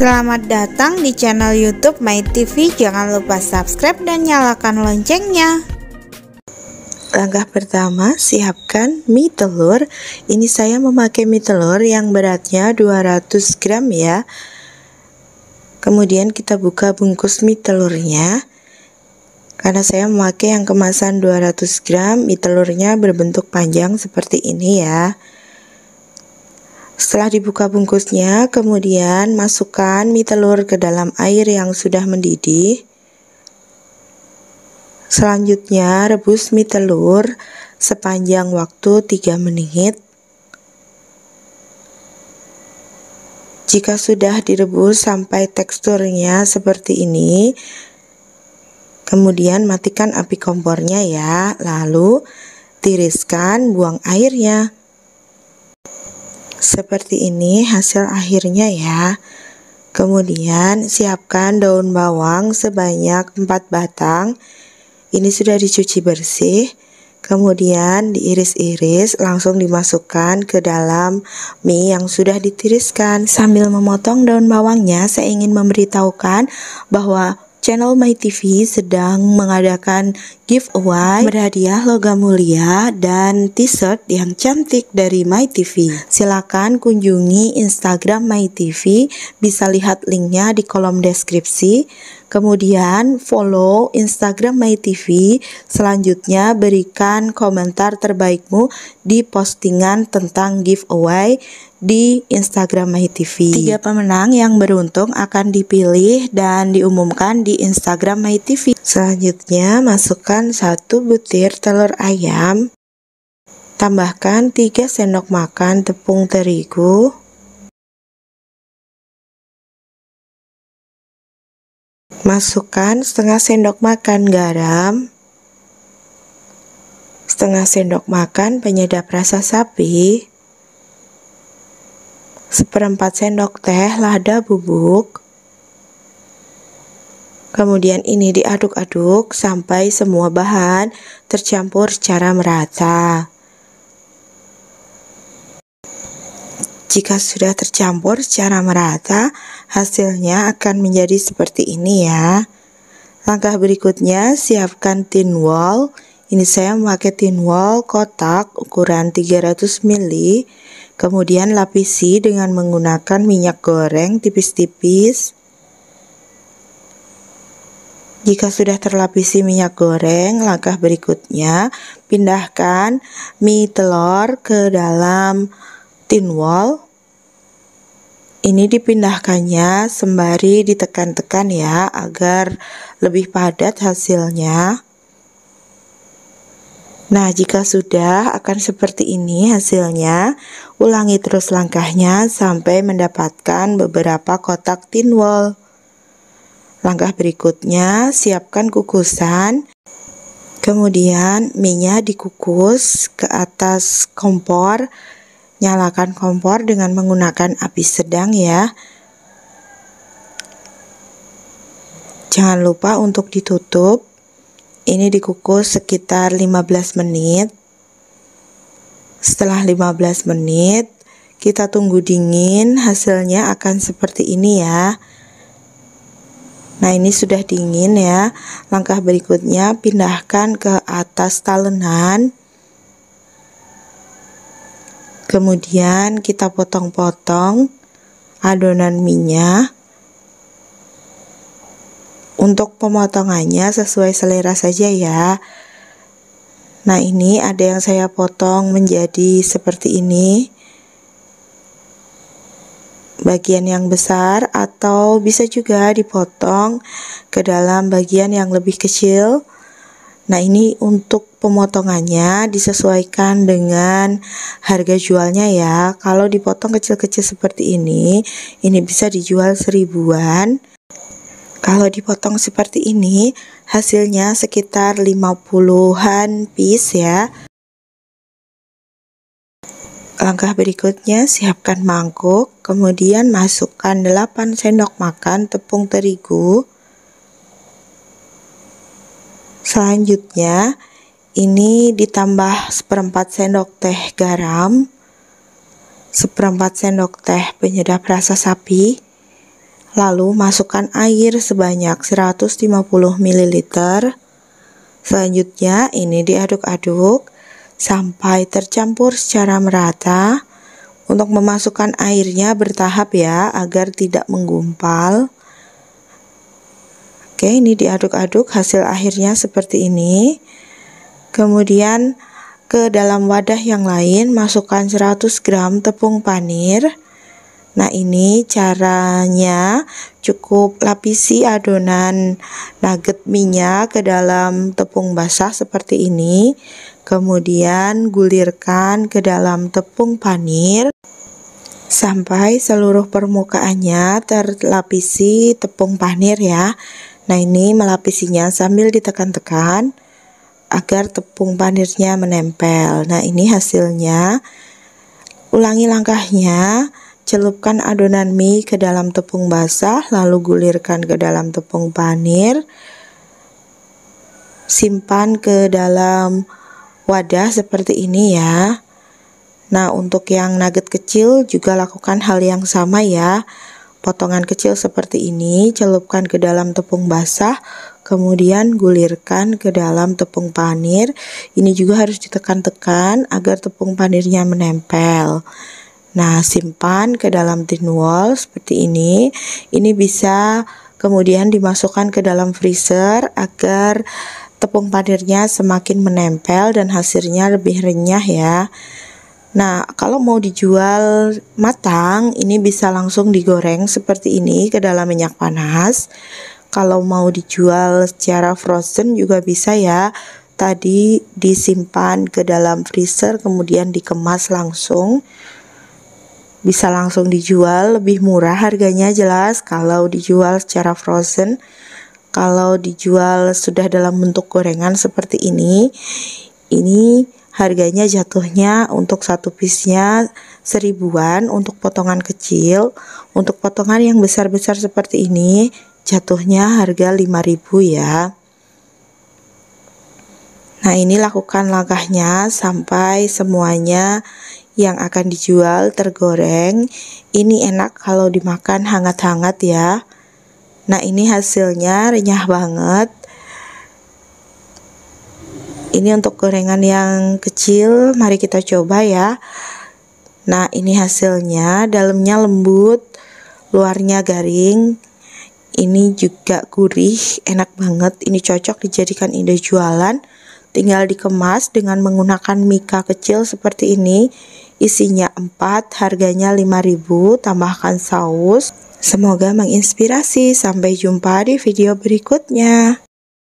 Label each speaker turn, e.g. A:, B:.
A: Selamat datang di channel YouTube My TV. Jangan lupa subscribe dan nyalakan loncengnya. Langkah pertama, siapkan mie telur. Ini saya memakai mie telur yang beratnya 200 gram ya. Kemudian kita buka bungkus mie telurnya. Karena saya memakai yang kemasan 200 gram, mie telurnya berbentuk panjang seperti ini ya. Setelah dibuka bungkusnya, kemudian masukkan mie telur ke dalam air yang sudah mendidih. Selanjutnya, rebus mie telur sepanjang waktu 3 menit. Jika sudah direbus sampai teksturnya seperti ini, kemudian matikan api kompornya ya, lalu tiriskan buang airnya. Seperti ini hasil akhirnya ya. Kemudian siapkan daun bawang sebanyak 4 batang. Ini sudah dicuci bersih. Kemudian diiris-iris langsung dimasukkan ke dalam mie yang sudah ditiriskan Sambil memotong daun bawangnya saya ingin memberitahukan bahwa channel My TV sedang mengadakan giveaway berhadiah logam mulia dan t-shirt yang cantik dari My TV. Silakan kunjungi Instagram My TV, bisa lihat linknya di kolom deskripsi. Kemudian follow Instagram My TV. Selanjutnya berikan komentar terbaikmu di postingan tentang giveaway di Instagram Mahi TV. Tiga pemenang yang beruntung akan dipilih dan diumumkan di Instagram Mahi TV. Selanjutnya masukkan satu butir telur ayam, tambahkan 3 sendok makan tepung terigu, masukkan setengah sendok makan garam, setengah sendok makan penyedap rasa sapi, seperempat sendok teh lada bubuk. Kemudian ini diaduk-aduk sampai semua bahan tercampur secara merata. Jika sudah tercampur secara merata, hasilnya akan menjadi seperti ini ya. Langkah berikutnya, siapkan tin wall. Ini saya memakai tin wall kotak ukuran 300 ml Kemudian lapisi dengan menggunakan minyak goreng tipis-tipis. Jika sudah terlapisi minyak goreng, langkah berikutnya pindahkan mie telur ke dalam tin wall. Ini dipindahkannya sembari ditekan-tekan ya agar lebih padat hasilnya. Nah, jika sudah akan seperti ini hasilnya. Ulangi terus langkahnya sampai mendapatkan beberapa kotak tin wall. Langkah berikutnya, siapkan kukusan. Kemudian minyak dikukus ke atas kompor. Nyalakan kompor dengan menggunakan api sedang ya. Jangan lupa untuk ditutup ini dikukus sekitar 15 menit. Setelah 15 menit, kita tunggu dingin. Hasilnya akan seperti ini ya. Nah, ini sudah dingin ya. Langkah berikutnya pindahkan ke atas talenan. Kemudian kita potong-potong adonan minyak. Untuk pemotongannya sesuai selera saja ya. Nah, ini ada yang saya potong menjadi seperti ini. Bagian yang besar atau bisa juga dipotong ke dalam bagian yang lebih kecil. Nah, ini untuk pemotongannya disesuaikan dengan harga jualnya ya. Kalau dipotong kecil-kecil seperti ini, ini bisa dijual seribuan. Kalau dipotong seperti ini, hasilnya sekitar 50-an piece ya. Langkah berikutnya, siapkan mangkuk, kemudian masukkan 8 sendok makan tepung terigu. Selanjutnya, ini ditambah seperempat sendok teh garam, seperempat sendok teh penyedap rasa sapi, Lalu masukkan air sebanyak 150 ml. Selanjutnya ini diaduk-aduk sampai tercampur secara merata. Untuk memasukkan airnya bertahap ya agar tidak menggumpal. Oke, ini diaduk-aduk hasil akhirnya seperti ini. Kemudian ke dalam wadah yang lain masukkan 100 gram tepung panir Nah ini caranya cukup lapisi adonan nugget minyak ke dalam tepung basah seperti ini Kemudian gulirkan ke dalam tepung panir Sampai seluruh permukaannya terlapisi tepung panir ya Nah ini melapisinya sambil ditekan-tekan agar tepung panirnya menempel Nah ini hasilnya Ulangi langkahnya Celupkan adonan mie ke dalam tepung basah, lalu gulirkan ke dalam tepung panir. Simpan ke dalam wadah seperti ini ya. Nah, untuk yang nugget kecil juga lakukan hal yang sama ya. Potongan kecil seperti ini celupkan ke dalam tepung basah, kemudian gulirkan ke dalam tepung panir. Ini juga harus ditekan-tekan agar tepung panirnya menempel. Nah, simpan ke dalam tin wall seperti ini. Ini bisa kemudian dimasukkan ke dalam freezer agar tepung panirnya semakin menempel dan hasilnya lebih renyah ya. Nah, kalau mau dijual matang, ini bisa langsung digoreng seperti ini ke dalam minyak panas. Kalau mau dijual secara frozen juga bisa ya. Tadi disimpan ke dalam freezer kemudian dikemas langsung bisa langsung dijual lebih murah harganya jelas kalau dijual secara frozen kalau dijual sudah dalam bentuk gorengan seperti ini ini harganya jatuhnya untuk satu piece-nya seribuan untuk potongan kecil untuk potongan yang besar-besar seperti ini jatuhnya harga 5000 ya Nah ini lakukan langkahnya sampai semuanya yang akan dijual tergoreng. Ini enak kalau dimakan hangat-hangat ya. Nah, ini hasilnya renyah banget. Ini untuk gorengan yang kecil, mari kita coba ya. Nah, ini hasilnya, dalamnya lembut, luarnya garing. Ini juga gurih, enak banget. Ini cocok dijadikan ide jualan tinggal dikemas dengan menggunakan mika kecil seperti ini Isinya 4, harganya 5000, tambahkan saus. Semoga menginspirasi. Sampai jumpa di video berikutnya.